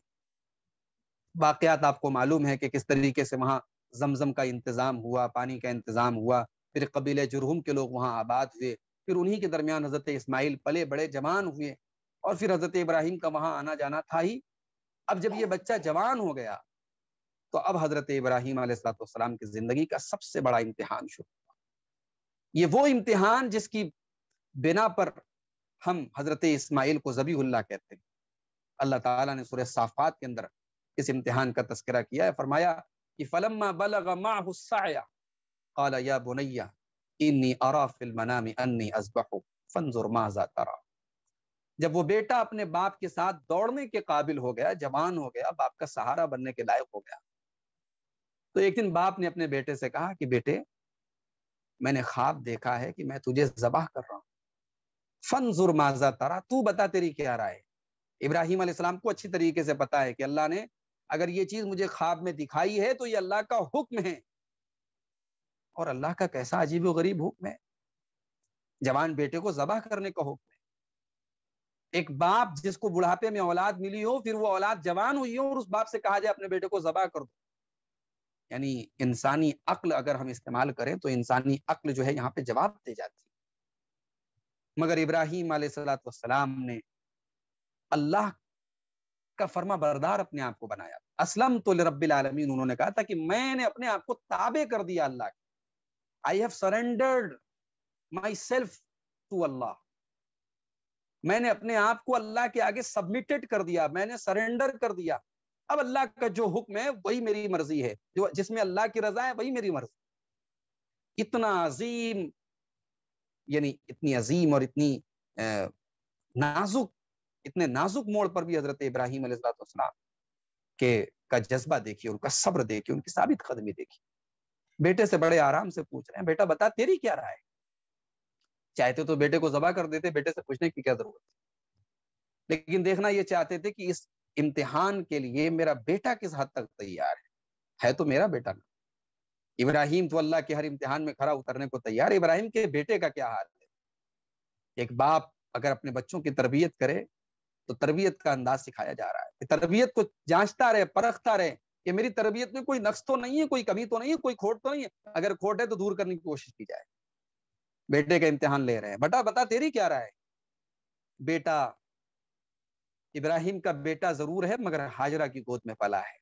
वाक़ात आपको मालूम है कि किस तरीके से वहाँ जमजम का इंतज़ाम हुआ पानी का इंतज़ाम हुआ फिर कबीले जुरहम के लोग वहाँ आबाद हुए फिर उन्हीं के दरमियान हज़रत इसमाइल पले बड़े जवान हुए और फिर हज़रत इब्राहिम का वहाँ आना जाना था ही अब जब ये बच्चा जवान हो गया तो अब हज़रत इब्राहिम आलाम की ज़िंदगी का सबसे बड़ा इम्तहान शुरू हुआ ये वो इम्तहान जिसकी बिना पर हम हजरत इसमाइल को जबीहुल्ला कहते हैं अल्लाह ताला ने सूर्य साफात के अंदर इस इम्तिहान का तस्करा किया है फरमाया कि फलम्मा बलगमाया अरा जब वो बेटा अपने बाप के साथ दौड़ने के काबिल हो गया जवान हो गया बाप का सहारा बनने के लायक हो गया तो एक दिन बाप ने अपने बेटे से कहा कि बेटे मैंने ख्वाब देखा है कि मैं तुझे जबाह कर रहा हूं फनजुर माजा तारा तू बता तेरी क्या राय इब्राहिम आसमाम को अच्छी तरीके से पता है कि अल्लाह ने अगर ये चीज मुझे ख्वाब में दिखाई है तो ये अल्लाह का हुक्म है और अल्लाह का कैसा अजीब गरीब हुक्म है जवान बेटे को जबा करने का हुक्म है एक बाप जिसको बुढ़ापे में औलाद मिली हो फिर वो औलाद जवान हुई हो और उस बाप से कहा जाए अपने बेटे को जबा कर दो यानी इंसानी अक्ल अगर हम इस्तेमाल करें तो इंसानी अक्ल जो है यहाँ पे जवाब दे जाती है मगर इब्राहिम सलाम ने अल्लाह का फर्मा बरदार अपने आप को बनाया असलम तो रबीआलमीन उन्होंने कहा था कि मैंने अपने आप को ताबे कर दिया अल्लाह के I have surrendered myself to Allah मैंने अपने आप को अल्लाह के आगे सबमिटेड कर दिया मैंने सरेंडर कर दिया अब अल्लाह का जो हुक्म है वही मेरी मर्जी है जो जिसमें अल्लाह की रजा है वही मेरी मर्जी इतना अजीम यानी इतनी अजीम और इतनी नाजुक इतने नाजुक मोड़ पर भी हजरत इब्राहिम के का जज्बा देखिए उनका सब्र देखिए उनकी साबित कदमी देखिए बेटे से बड़े आराम से पूछ रहे हैं बेटा बता तेरी क्या राय चाहते तो बेटे को जबा कर देते बेटे से पूछने की क्या जरूरत लेकिन देखना ये चाहते थे कि इस इम्तिहान के लिए मेरा बेटा किस हद तक तैयार है है तो मेरा बेटा ना इब्राहिम तो अल्लाह के हर इम्तिहान में खड़ा उतरने को तैयार इब्राहिम के बेटे का क्या हाल है एक बाप अगर अपने बच्चों की तरबियत करे तो तरबियत का अंदाज सिखाया जा रहा है तरबियत को जांचता रहे परखता रहे कि मेरी तरबियत में कोई नक्स तो नहीं है कोई कमी तो नहीं है कोई खोट तो नहीं है अगर खोट है तो दूर करने की कोशिश की जाए बेटे का इम्तिहान ले रहे हैं बटा बता तेरी क्या राय बेटा इब्राहिम का बेटा जरूर है मगर हाजरा की गोद में पला है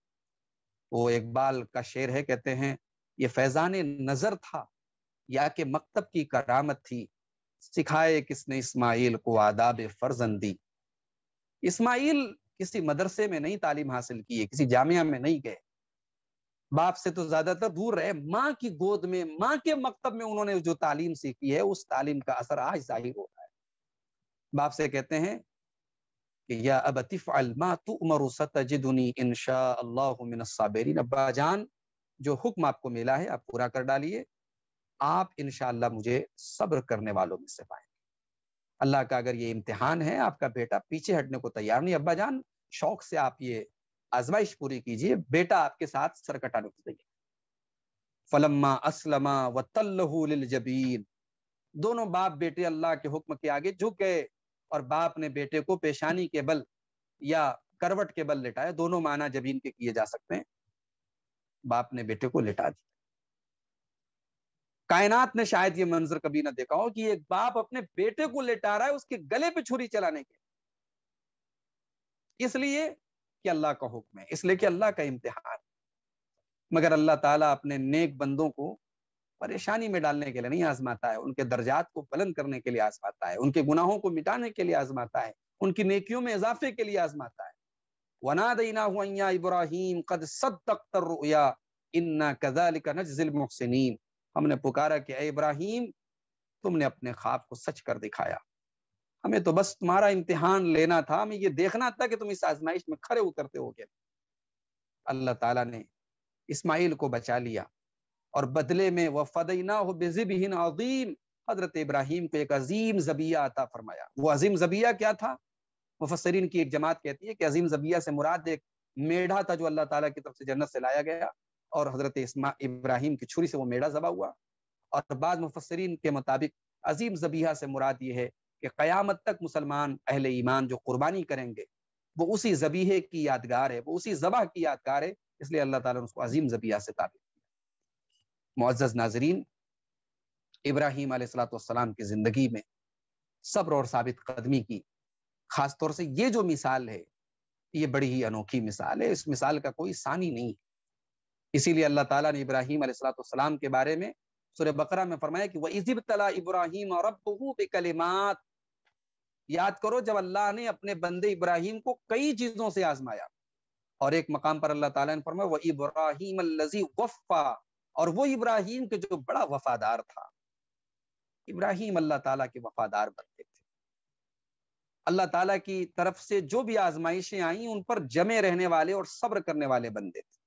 वो इकबाल का शेर है कहते हैं ये फैजान नजर था या कि मकतब की करामत थी सिखाए किसने इस्माइल को आदाब फर्जंदी इस्माइल किसी मदरसे में नहीं तालीम हासिल की है किसी जामिया में नहीं गए बाप से तो ज्यादातर दूर रहे माँ की गोद में माँ के मकतब में उन्होंने जो तालीम सीखी है उस तालीम का असर आज जाहिर हो रहा है बाप से कहते हैं कि या अब तिफ अलमा तू उमर सतजिदनी इनशा अल्लाह अब्बा जान जो हुक्म आपको मिला है आप पूरा कर डालिए आप इनशाला मुझे सब्र करने वालों में से पाएंगे अल्लाह का अगर ये इम्तिहान है आपका बेटा पीछे हटने को तैयार नहीं अब्बा जान शौक से आप ये आजमाइश पूरी कीजिए बेटा आपके साथ सर कटा रुक देंगे फलम्मा असलमा व जबीन दोनों बाप बेटे अल्लाह के हुक्म के आगे झुक गए और बाप ने बेटे को पेशानी के बल या करवट के बल लेटाया दोनों माना जबीन के किए जा सकते हैं बाप ने बेटे को लिटा दिया कायनात ने शायद ये मंजर कभी ना देखा हो कि एक बाप अपने बेटे को लेटा रहा है उसके गले पे छुरी चलाने के इसलिए कि अल्लाह का हुक्म है इसलिए कि अल्लाह का इम्तिहान मगर अल्लाह ताला अपने नेक बंदों को परेशानी में डालने के लिए नहीं आजमाता है उनके दर्जात को बुलंद करने के लिए आजमाता है उनके गुनाहों को मिटाने के लिए आजमाता है उनकी नेकियों में इजाफे के लिए आजमाता है इब्राहिम कद हमने पुकारा कि इब्राहिम तुमने अपने ख्वाब को सच कर दिखाया हमें तो बस तुम्हारा इम्तिहान लेना था हमें ये देखना था कि तुम इस आजमाइश में खड़े उतरते हो गए अल्लाह तला ने इसमाइल को बचा लिया और बदले में वह फदीना हो बेजिबहिन अजीम हजरत इब्राहिम को एक अजीम जबिया अता फरमाया वो अजीम जबिया क्या था मुफसरीन की एक जमात कहती है कि अजीम जबिया से मुराद एक मेढ़ा था जो अल्लाह ताला की तरफ से जन्नत से लाया गया और हजरत इसमा इब्राहिम की छुरी से वो मेढ़ा जबा हुआ और बाद मुफसरीन के मुताबिक अजीम जबिया से मुराद ये है कि क़यामत तक मुसलमान अहल ईमान जो कुर्बानी करेंगे वो उसी जबीहे की यादगार है वो उसी जबा की यादगार है इसलिए अल्लाह ताला ने उसको अजीम जबिया से ताबिर किया मुआज़ नाजरीन इब्राहिम सलाम की ज़िंदगी में सब्र और साबित कदमी की खासतौर से ये जो मिसाल है ये बड़ी ही अनोखी मिसाल है इस मिसाल का कोई सानी नहीं इसीलिए अल्लाह ताला ने इब्राहिम सलाम के बारे में सूर्य बकरा में फरमाया कि वह इजिब तला इब्राहिम और कलिमात याद करो जब अल्लाह ने अपने बंदे इब्राहिम को कई चीजों से आजमाया और एक मकाम पर अल्लाह ताला ने फरमाया वह इब्राहिम वफ़ा और वो इब्राहिम के जो बड़ा वफादार था इब्राहिम अल्लाह ताला के वफादार बनते अल्लाह ताला की तरफ से जो भी आजमाइशें आई उन पर जमे रहने वाले और सब्र करने वाले बंदे थे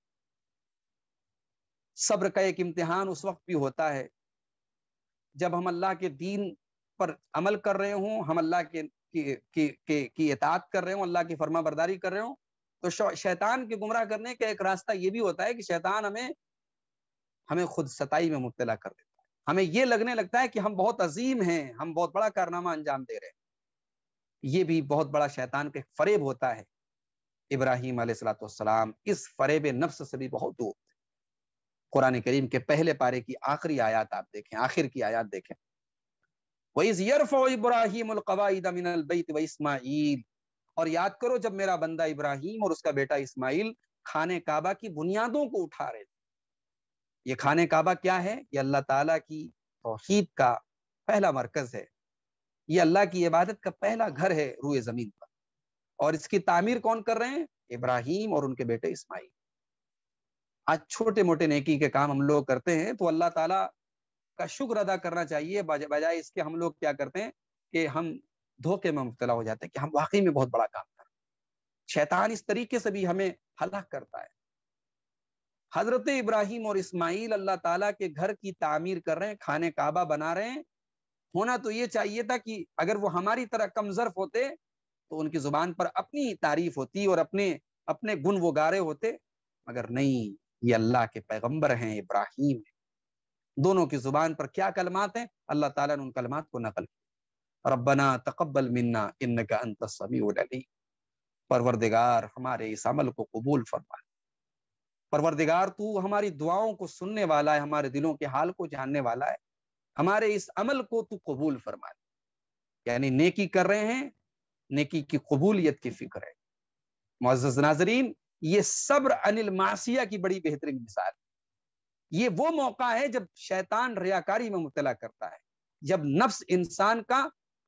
सब्र का एक इम्तिहान उस वक्त भी होता है जब हम अल्लाह के दीन पर अमल कर रहे हों हम अल्लाह के की की की, इतात कर रहे हों अल्लाह की फर्मा बरदारी कर रहे हों तो शैतान के गुमराह करने का एक रास्ता ये भी होता है कि शैतान हमें हमें खुद सताई में मुबतला कर देता है हमें ये लगने लगता है कि हम बहुत अजीम हैं हम बहुत बड़ा कारनामा अंजाम दे रहे हैं ये भी बहुत बड़ा शैतान का फरेब होता है इब्राहिम सलाम इस फरेब नफ्स से भी बहुत दूर थे कुरान करीम के पहले पारे की आखिरी आयात आप देखें आखिर की आयात देखें इसमाईल और याद करो जब मेरा बंदा इब्राहिम और उसका बेटा इस्माइल खाने काबा की बुनियादों को उठा रहे थे ये खाने काबा क्या है ये अल्लाह ताला की तोहहीद का पहला मरकज है ये अल्लाह की इबादत का पहला घर है रूए जमीन पर और इसकी तामीर कौन कर रहे हैं इब्राहिम और उनके बेटे इस्माइल आज छोटे मोटे नेकी के काम हम लोग करते हैं तो अल्लाह ताला का शुक्र अदा करना चाहिए बजाय इसके हम लोग क्या करते हैं कि हम धोखे में मुबतला हो जाते हैं कि हम वाकई में बहुत बड़ा काम कर शैतान इस तरीके से भी हमें हलाक करता है हजरत इब्राहिम और इस्माइल अल्लाह ताला के घर की तामीर कर रहे हैं खाने काबा बना रहे हैं होना तो ये चाहिए था कि अगर वो हमारी तरह कमजर्फ होते तो उनकी जुबान पर अपनी तारीफ होती और अपने अपने गुण वो गारे होते मगर नहीं ये अल्लाह के पैगंबर हैं इब्राहिम हैं दोनों की जुबान पर क्या कलमात हैं अल्लाह ताला ने उन कलमात को नकल रबना तकबल मिन्ना इन का अंत परवरदिगार हमारे इस अमल को कबूल फरमा परवरदिगार तू हमारी दुआओं को सुनने वाला है हमारे दिलों के हाल को जानने वाला है हमारे इस अमल को तू कबूल फरमा यानी नेकी कर रहे हैं नेकी की कबूलियत की फिक्र है मोज नाजरीन ये सब्र अनिल मासिया की बड़ी बेहतरीन मिसाल ये वो मौका है जब शैतान रियाकारी में मुबला करता है जब नफ्स इंसान का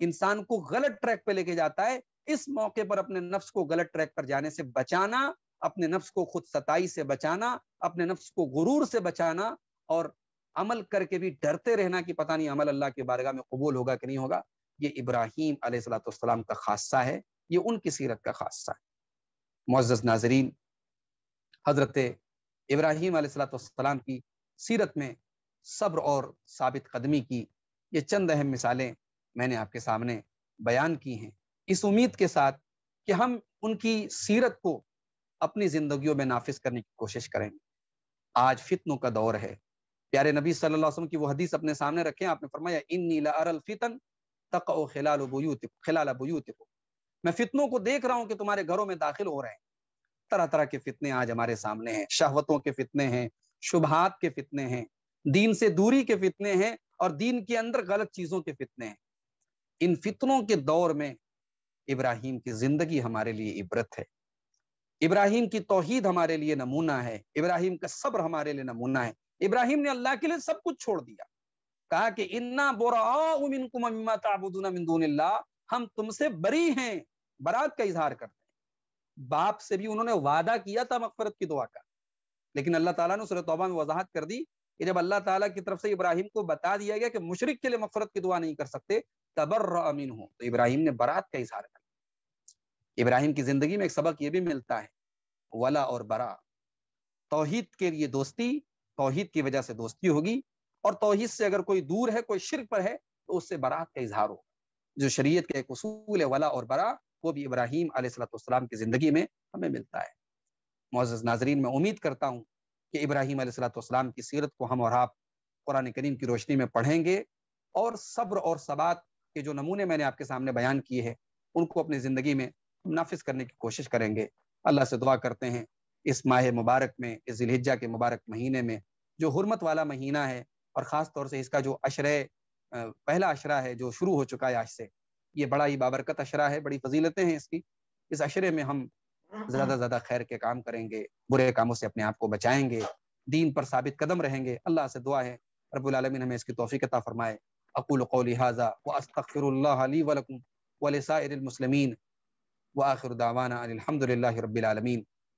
इंसान को गलत ट्रैक पे लेके जाता है इस मौके पर अपने नफ्स को गलत ट्रैक पर जाने से बचाना अपने नफ्स को खुद सताई से बचाना अपने नफ्स को गुरूर से बचाना और अमल करके भी डरते रहना कि पता नहीं अमल अल्लाह के बारगाह में कबूल होगा कि नहीं होगा ये इब्राहिम अलैहिस्सलाम का खासा है ये उनकी सीरत का खासा है मुआज़ नाजरीन हज़रत इब्राहिम अलैहिस्सलाम की सीरत में सब्र और साबित कदमी की ये चंद अहम मिसालें मैंने आपके सामने बयान की हैं इस उम्मीद के साथ कि हम उनकी सीरत को अपनी जिंदगियों में नाफिज करने की कोशिश करेंगे आज फितनों का दौर है प्यारे नबी सल्लल्लाहु अलैहि वसल्लम की वो हदीस अपने सामने रखें आपने फरमाया इन नीला अरल फितन तक खिलाल खिलाल मैं फितनों को देख रहा हूँ कि तुम्हारे घरों में दाखिल हो रहे हैं तरह तरह के फितने आज हमारे सामने हैं शहवतों के फितने हैं शुभात के फितने हैं दीन से दूरी के फितने हैं और दीन के अंदर गलत चीजों के फितने हैं इन फितनों के दौर में इब्राहिम की जिंदगी हमारे लिए इबरत है इब्राहिम की तोहीद हमारे लिए नमूना है इब्राहिम का सब्र हमारे लिए नमूना है इब्राहिम ने अल्लाह के लिए सब कुछ छोड़ दिया कहा कि इन्ना बोरा हम तुमसे बरी हैं बरात का इजहार करते हैं बाप से भी उन्होंने वादा किया था मकफरत की दुआ का लेकिन अल्लाह ताला ने तौबा में वजाहत कर दी कि जब अल्लाह ताला की तरफ से इब्राहिम को बता दिया गया कि मुशरक के लिए मकफरत की दुआ नहीं कर सकते तबर अमीन हो तो इब्राहिम ने बरात का इजहार कर इब्राहिम की जिंदगी में एक सबक ये भी मिलता है वला और बरा तोहिद के लिए दोस्ती तोहहीद की वजह से दोस्ती होगी और तोहहीद से अगर कोई दूर है कोई शिरक पर है तो उससे बरात का इजहार होगा जो शरीयत के एक उसूल है वला और बरा वो भी इब्राहिम आसलाम की ज़िंदगी में हमें मिलता है मोज़ नाजरीन मैं उम्मीद करता हूँ कि इब्राहिम आसलाम की सीरत को हम और आप कुरान करीम की रोशनी में पढ़ेंगे और सब्र और सबात के जो नमूने मैंने आपके सामने बयान किए हैं उनको अपनी ज़िंदगी में नाफिज करने की कोशिश करेंगे अल्लाह से दुआ करते हैं इस माह मुबारक में इस जिलहिजा के मुबारक महीने में जो हरमत वाला महीना है और ख़ास तौर से इसका जो अशर पहला अशरा है जो शुरू हो चुका है आज से ये बड़ा ही बाबरकत अशरा है बड़ी फजीलतें हैं इसकी इस अशरे में हम ज़्यादा से ज़्यादा खैर के काम करेंगे बुरे कामों से अपने आप को बचाएंगे दीन पर साबित कदम रहेंगे अल्लाह से दुआ है रबालमिन हमें इसकी तोफ़ीकता फ़रमाए अकूल कौलिहाजा व व आखिर दावाना रबालमीन